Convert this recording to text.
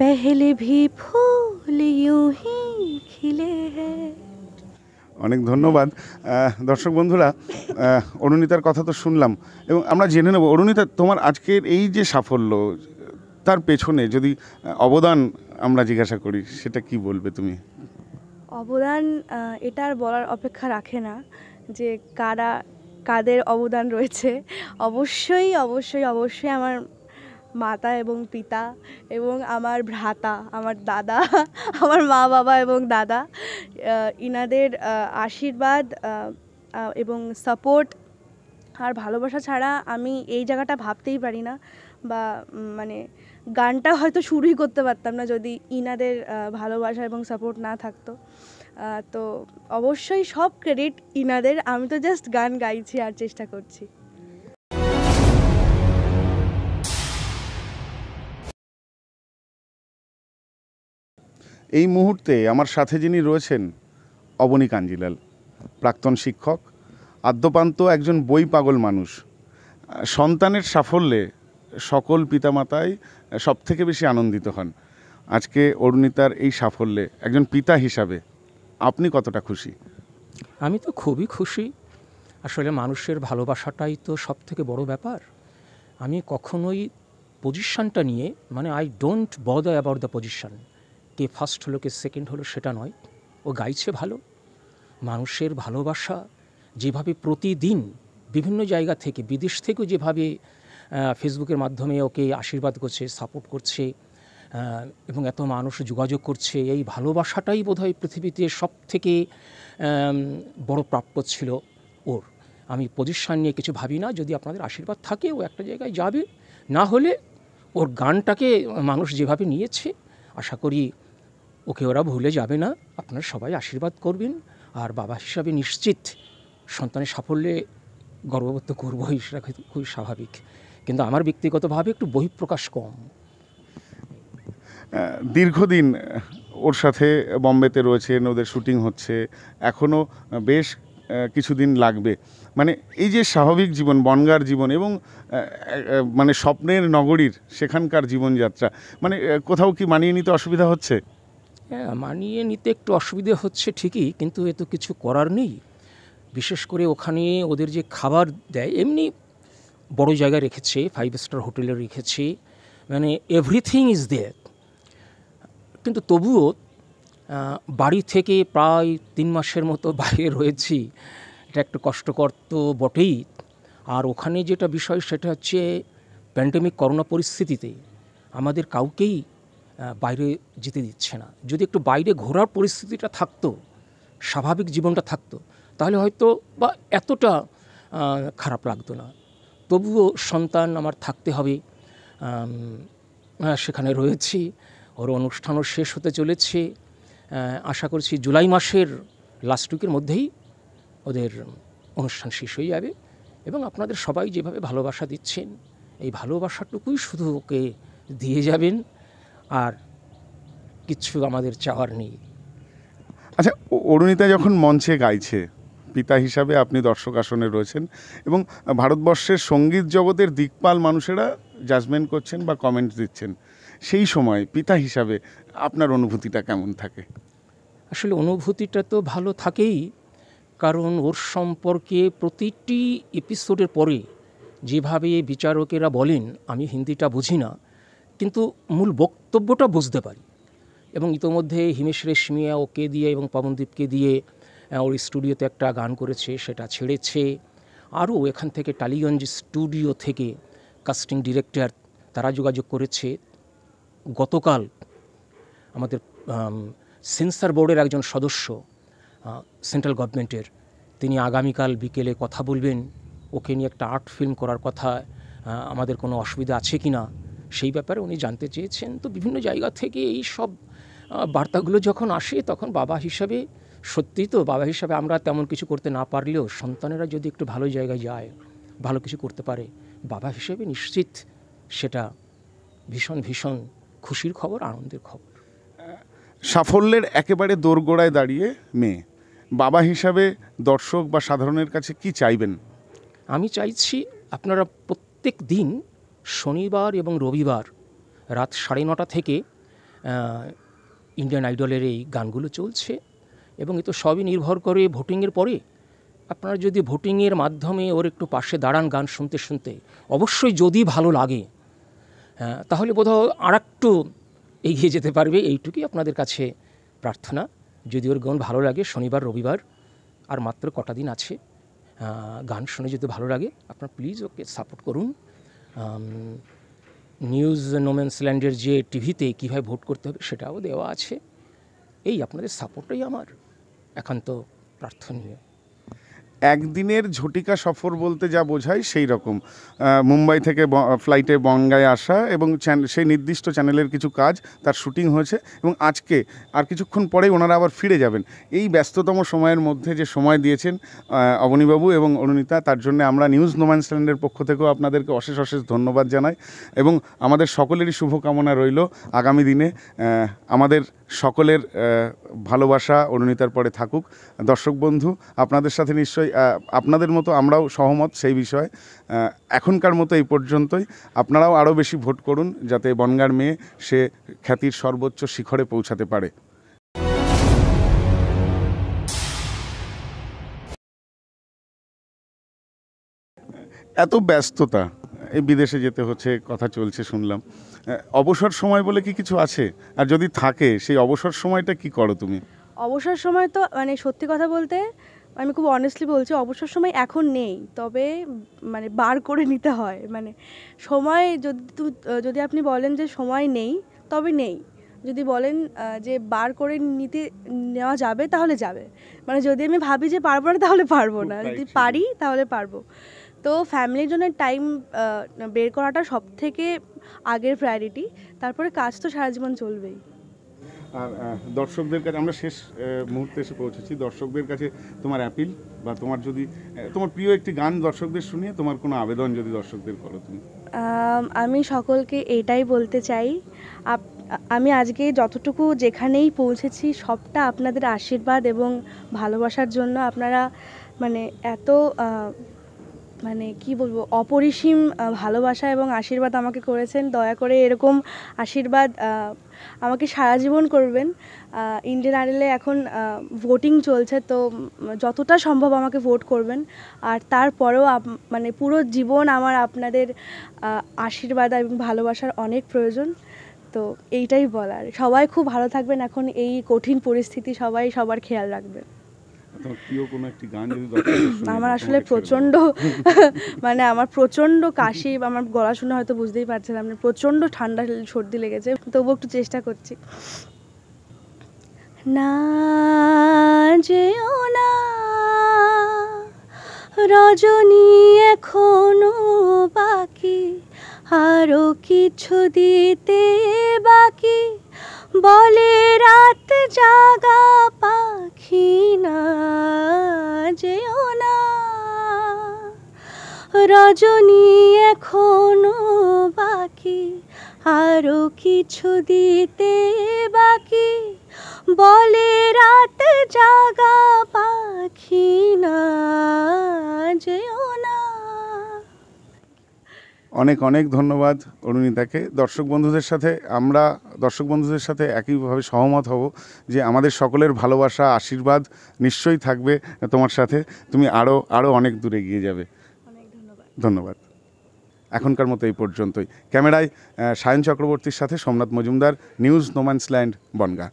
পেহলে ফুল ইউহি খিলে অনেক ধন্যবাদ দর্শক বন্ধুরা অরুণিতার কথা তো শুনলাম এবং আমরা জেনে নেব অরুণিতা তোমার আজকের এই যে সাফল্য তার পেছনে যদি অবদান আমরা জিজ্ঞাসা করি সেটা কি বলবে তুমি অবদান এটা আর বলার অপেক্ষা রাখে না যে কারা কাদের অবদান রয়েছে অবশ্যই অবশ্যই অবশ্যই আমার মাতা এবং পিতা এবং আমার ভ্রাতা আমার দাদা আমার মা বাবা এবং দাদা ইনাদের আশীর্বাদ এবং সাপোর্ট আর ভালোবাসা ছাড়া আমি এই জায়গাটা ভাবতেই পারি না বা মানে গানটা হয়তো শুরুই করতে পারতাম না যদি ইনাদের ভালোবাসা এবং সাপোর্ট না থাকতো তো অবশ্যই সব ক্রেডিট ইনাদের আমি তো জাস্ট গান গাইছি আর চেষ্টা করছি এই মুহূর্তে আমার সাথে যিনি রয়েছেন অবনী কাঞ্জিলাল প্রাক্তন শিক্ষক আদ্যপান্ত একজন বই পাগল মানুষ সন্তানের সাফল্যে সকল পিতামাতাই থেকে বেশি আনন্দিত হন আজকে অরুণিতার এই সাফল্যে একজন পিতা হিসাবে আপনি কতটা খুশি আমি তো খুবই খুশি আসলে মানুষের ভালোবাসাটাই তো সব থেকে বড় ব্যাপার আমি কখনোই পজিশানটা নিয়ে মানে I don't bother about the position কে ফার্স্ট হলো কে সেকেন্ড হলো সেটা নয় ও গাইছে ভালো মানুষের ভালোবাসা যেভাবে প্রতিদিন বিভিন্ন জায়গা থেকে বিদেশ থেকেও যেভাবে ফেসবুকের মাধ্যমে ওকে আশীর্বাদ করছে সাপোর্ট করছে এবং এত মানুষ যোগাযোগ করছে এই ভালোবাসাটাই বোধহয় পৃথিবীতে সব থেকে বড় প্রাপ্য ছিল ওর আমি পজিশন নিয়ে কিছু ভাবি না যদি আপনাদের আশীর্বাদ থাকে ও একটা জায়গায় যাবে না হলে ওর গানটাকে মানুষ যেভাবে নিয়েছে আশা করি ওকে ওরা ভুলে যাবে না আপনারা সবাই আশীর্বাদ করবেন আর বাবা হিসাবে নিশ্চিত সন্তানের সাফল্যে গর্ববোধ করবো সেটা খুবই স্বাভাবিক কিন্তু আমার ব্যক্তিগতভাবে একটু বহিঃপ্রকাশ কম দীর্ঘদিন ওর সাথে বম্বেতে রয়েছেন ওদের শুটিং হচ্ছে এখনও বেশ কিছুদিন লাগবে মানে এই যে স্বাভাবিক জীবন বনগার জীবন এবং মানে স্বপ্নের নগরীর সেখানকার জীবনযাত্রা মানে কোথাও কি মানিয়ে নিতে অসুবিধা হচ্ছে হ্যাঁ মানিয়ে নিতে একটু অসুবিধে হচ্ছে ঠিকই কিন্তু এ তো কিছু করার নেই বিশেষ করে ওখানে ওদের যে খাবার দেয় এমনি বড় জায়গায় রেখেছে ফাইভ স্টার হোটেলে রেখেছে মানে এভরিথিং ইজ দেয়ার কিন্তু তবুও বাড়ি থেকে প্রায় তিন মাসের মতো বাইরে রয়েছি এটা একটু কষ্টকর তো বটেই আর ওখানে যেটা বিষয় সেটা হচ্ছে প্যান্ডেমিক করোনা পরিস্থিতিতে আমাদের কাউকেই বাইরে যেতে দিচ্ছে না যদি একটু বাইরে ঘোরার পরিস্থিতিটা থাকতো স্বাভাবিক জীবনটা থাকতো তাহলে হয়তো বা এতটা খারাপ লাগতো না তবুও সন্তান আমার থাকতে হবে সেখানে রয়েছি ওর অনুষ্ঠানও শেষ হতে চলেছে আশা করছি জুলাই মাসের লাস্ট উইকের মধ্যেই ওদের অনুষ্ঠান শেষ হয়ে যাবে এবং আপনাদের সবাই যেভাবে ভালোবাসা দিচ্ছেন এই ভালোবাসাটুকুই শুধু ওকে দিয়ে যাবেন আর কিছু আমাদের চাওয়ার নেই আচ্ছা অরুণিতা যখন মঞ্চে গাইছে পিতা হিসাবে আপনি দর্শক আসনে রয়েছেন এবং ভারতবর্ষের সঙ্গীত জগতের দিকপাল মানুষেরা জাজমেন্ট করছেন বা কমেন্ট দিচ্ছেন সেই সময় পিতা হিসাবে আপনার অনুভূতিটা কেমন থাকে আসলে অনুভূতিটা তো ভালো থাকেই কারণ ওর সম্পর্কে প্রতিটি এপিসোডের পরে যেভাবে বিচারকেরা বলেন আমি হিন্দিটা বুঝি না কিন্তু মূল বক্তব্যটা বুঝতে পারি এবং ইতোমধ্যে হিমেশ রেশমিয়া ওকে দিয়ে এবং পবনদীপকে দিয়ে ওর স্টুডিওতে একটা গান করেছে সেটা ছেড়েছে আরও এখান থেকে টালিগঞ্জ স্টুডিও থেকে কাস্টিং ডিরেক্টর তারা যোগাযোগ করেছে গতকাল আমাদের সেন্সার বোর্ডের একজন সদস্য সেন্ট্রাল গভর্নমেন্টের তিনি আগামীকাল বিকেলে কথা বলবেন ওকে নিয়ে একটা আর্ট ফিল্ম করার কথা আমাদের কোনো অসুবিধা আছে কি না সেই ব্যাপারে উনি জানতে চেয়েছেন তো বিভিন্ন জায়গা থেকে এই সব বার্তাগুলো যখন আসে তখন বাবা হিসাবে সত্যি তো বাবা হিসাবে আমরা তেমন কিছু করতে না পারলেও সন্তানেরা যদি একটু ভালো জায়গায় যায় ভালো কিছু করতে পারে বাবা হিসেবে নিশ্চিত সেটা ভীষণ ভীষণ খুশির খবর আনন্দের খবর সাফল্যের একেবারে দোরগোড়ায় দাঁড়িয়ে মেয়ে বাবা হিসাবে দর্শক বা সাধারণের কাছে কি চাইবেন আমি চাইছি আপনারা প্রত্যেক দিন শনিবার এবং রবিবার রাত সাড়ে নটা থেকে ইন্ডিয়ান আইডলের এই গানগুলো চলছে এবং এ তো সবই নির্ভর করে ভোটিংয়ের পরে আপনারা যদি ভোটিংয়ের মাধ্যমে ওর একটু পাশে দাঁড়ান গান শুনতে শুনতে অবশ্যই যদি ভালো লাগে তাহলে বোধহয় আর একটু এগিয়ে যেতে পারবে এইটুকুই আপনাদের কাছে প্রার্থনা যদি ওর গান ভালো লাগে শনিবার রবিবার আর মাত্র কটা দিন আছে গান শুনে যদি ভালো লাগে আপনারা প্লিজ ওকে সাপোর্ট করুন নিউজ ল্যান্ডের যে টিভিতে কীভাবে ভোট করতে হবে সেটাও দেওয়া আছে এই আপনাদের সাপোর্টই আমার একান্ত প্রার্থনীয় একদিনের ঝটিকা সফর বলতে যা বোঝায় সেই রকম মুম্বাই থেকে ফ্লাইটে বঙ্গায় আসা এবং সেই নির্দিষ্ট চ্যানেলের কিছু কাজ তার শুটিং হয়েছে এবং আজকে আর কিছুক্ষণ পরেই ওনারা আবার ফিরে যাবেন এই ব্যস্ততম সময়ের মধ্যে যে সময় দিয়েছেন অবনীবাবু এবং অনুনীতা তার জন্য আমরা নিউজ নোমান স্ট্যান্ডের পক্ষ থেকেও আপনাদেরকে অশেষ অশেষ ধন্যবাদ জানাই এবং আমাদের সকলেরই শুভকামনা রইল আগামী দিনে আমাদের সকলের ভালোবাসা অনুনিতার পরে থাকুক দর্শক বন্ধু আপনাদের সাথে নিশ্চয়ই আপনাদের মতো আমরাও সহমত সেই বিষয়ে এখনকার মতো এই পর্যন্তই আপনারাও আরও বেশি ভোট করুন যাতে বনগার মেয়ে সে খ্যাতির সর্বোচ্চ শিখরে পৌঁছাতে পারে এত ব্যস্ততা এই বিদেশে যেতে হচ্ছে কথা চলছে শুনলাম অবসর সময় বলে কি কিছু আছে আর যদি থাকে সেই অবসর সময়টা কি করো তুমি অবসর সময় তো মানে সত্যি কথা বলতে আমি খুব অনেস্টলি বলছি অবসর সময় এখন নেই তবে মানে বার করে নিতে হয় মানে সময় যদি যদি আপনি বলেন যে সময় নেই তবে নেই যদি বলেন যে বার করে নিতে নেওয়া যাবে তাহলে যাবে মানে যদি আমি ভাবি যে পারবো না তাহলে পারবো না যদি পারি তাহলে পারবো তো ফ্যামিলির জন্য টাইম বের করাটা সব থেকে আগের প্রায়োরিটি তারপরে কাজ তো সারা জীবন চলবেই আর দর্শকদের কাছে আমরা শেষ মুহূর্তে এসে পৌঁছেছি দর্শকদের কাছে তোমার অ্যাপিল বা তোমার যদি তোমার প্রিয় একটি গান দর্শকদের শুনিয়ে তোমার কোনো আবেদন যদি দর্শকদের করো তুমি আমি সকলকে এটাই বলতে চাই আমি আজকে যতটুকু যেখানেই পৌঁছেছি সবটা আপনাদের আশীর্বাদ এবং ভালোবাসার জন্য আপনারা মানে এত মানে কি বলবো অপরিসীম ভালোবাসা এবং আশীর্বাদ আমাকে করেছেন দয়া করে এরকম আশীর্বাদ আমাকে সারা জীবন করবেন ইন্ডিয়ান আইডলে এখন ভোটিং চলছে তো যতটা সম্ভব আমাকে ভোট করবেন আর তারপরেও মানে পুরো জীবন আমার আপনাদের আশীর্বাদ এবং ভালোবাসার অনেক প্রয়োজন তো এইটাই বলার সবাই খুব ভালো থাকবেন এখন এই কঠিন পরিস্থিতি সবাই সবার খেয়াল রাখবেন আমার আসলে প্রচণ্ড মানে আমার প্রচণ্ড কাশি আমার গলা শুনে হয়তো বুঝতেই পারছিলাম না প্রচণ্ড ঠান্ডা সর্দি লেগেছে তবুও একটু চেষ্টা করছি না যেও না রজনী এখনো বাকি আরো কিছু দিতে বাকি বলে রাত জাগা পাখি না যেও না রজনী এখনো বাকি আরো কিছু দিতে বাকি বলে রাত জাগা পাখি না যেও না অনেক অনেক ধন্যবাদ অরুণিতাকে দর্শক বন্ধুদের সাথে আমরা দর্শক বন্ধুদের সাথে একইভাবে সহমত হব যে আমাদের সকলের ভালোবাসা আশীর্বাদ নিশ্চয়ই থাকবে তোমার সাথে তুমি আরও আরও অনেক দূরে গিয়ে যাবে ধন্যবাদ এখনকার মতো এই পর্যন্তই ক্যামেরায় সায়ন চক্রবর্তীর সাথে Somnath Majumdar news no man's land Bongaon